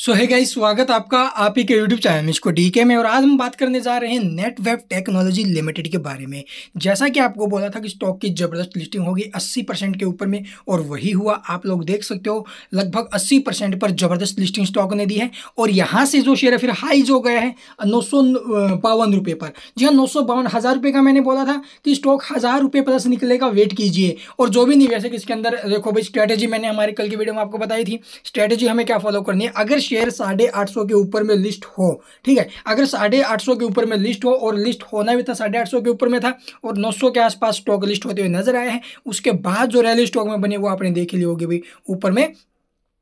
सो है गाइस स्वागत आपका आप ही के यूट्यूब चैनल में इसको डीके में और आज हम बात करने जा रहे हैं नेट वेब टेक्नोलॉजी लिमिटेड के बारे में जैसा कि आपको बोला था कि स्टॉक की ज़बरदस्त लिस्टिंग होगी 80 परसेंट के ऊपर में और वही हुआ आप लोग देख सकते हो लगभग 80 परसेंट पर ज़बरदस्त लिस्टिंग स्टॉक ने दी है और यहाँ से जो शेयर है फिर हाइज हो गया है नौ सौ पर जी हाँ नौ सौ का मैंने बोला था कि स्टॉक हज़ार रुपये प्लस निकलेगा वेट कीजिए और जो भी निवेशक इसके अंदर देखो भाई स्ट्रैटेजी मैंने हमारे कल की वीडियो में आपको बताई थी स्ट्रैटेजी हमें क्या फॉलो करनी है अगर शेयर साढ़े आठ सौ के ऊपर में लिस्ट हो ठीक है अगर साढ़े आठ सौ के ऊपर में लिस्ट हो और लिस्ट होना भी था साढ़े आठ सौ के ऊपर में था और नौ सौ के आसपास स्टॉक लिस्ट होते हुए नजर आए हैं उसके बाद जो रैली स्टॉक में बने वो आपने देख ली होगी भाई ऊपर में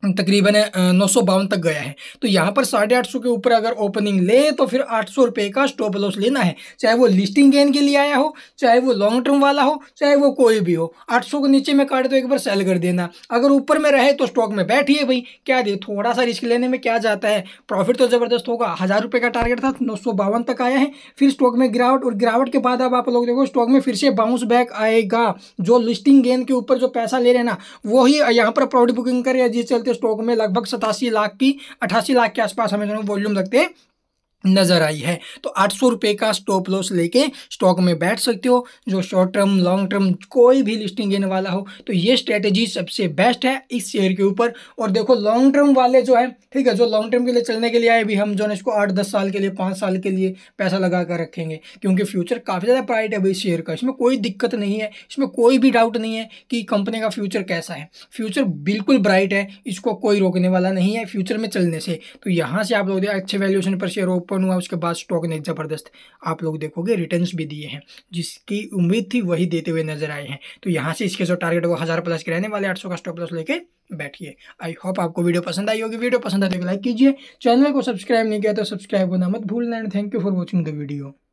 तकरीबन नौ सौ बावन तक गया है तो यहाँ पर साढ़े आठ सौ के ऊपर अगर ओपनिंग ले तो फिर आठ सौ रुपये का स्टॉप लॉस लेना है चाहे वो लिस्टिंग गेन के लिए आया हो चाहे वो लॉन्ग टर्म वाला हो चाहे वो कोई भी हो आठ सौ के नीचे में काटे तो एक बार सेल कर देना अगर ऊपर में रहे तो स्टॉक में बैठिए भाई क्या दे थोड़ा सा रिस्क लेने में क्या जाता है प्रॉफिट तो ज़बरदस्त होगा हज़ार रुपये का टारगेट था नौ सौ बावन तक आया है फिर स्टॉक में गिरावट और गिरावट के बाद अब आप लोग देखो स्टॉक में फिर से बाउंस बैक आएगा जो लिस्टिंग गेन के ऊपर जो पैसा ले रहे ना वही यहाँ पर प्रॉफिट बुकिंग करे जिस चलते स्टॉक में लगभग सतासी लाख की अठासी लाख के आसपास हमें जो वॉल्यूम लगते हैं नज़र आई है तो आठ सौ रुपये का स्टॉप लॉस लेके स्टॉक में बैठ सकते हो जो शॉर्ट टर्म लॉन्ग टर्म कोई भी लिस्टिंग लेने वाला हो तो ये स्ट्रेटेजी सबसे बेस्ट है इस शेयर के ऊपर और देखो लॉन्ग टर्म वाले जो है ठीक है जो लॉन्ग टर्म के लिए चलने के लिए आए भी हम जो है इसको आठ दस साल के लिए पाँच साल के लिए पैसा लगा कर रखेंगे क्योंकि फ्यूचर काफ़ी ज़्यादा प्राइट है इस शेयर का इसमें कोई दिक्कत नहीं है इसमें कोई भी डाउट नहीं है कि कंपनी का फ्यूचर कैसा है फ्यूचर बिल्कुल ब्राइट है इसको कोई रोकने वाला नहीं है फ्यूचर में चलने से तो यहाँ से आप लोग अच्छे वैल्यूशन पर शेयर ओपन हुआ उसके बाद स्टॉक ने ज़बरदस्त आप लोग देखोगे रिटर्न भी दिए हैं जिसकी उम्मीद थी वही देते हुए नजर आए हैं तो यहाँ से इसके जो टारगेट वो हज़ार प्लस के रहने वाले आठ का स्टॉक प्लस लेके बैठिए आई होप आपको वीडियो पसंद आई होगी वीडियो पसंद आए तो लाइक कीजिए चैनल को सब्सक्राइब नहीं किया तो सब्सक्राइब होना मत भूलना and thank you for watching the video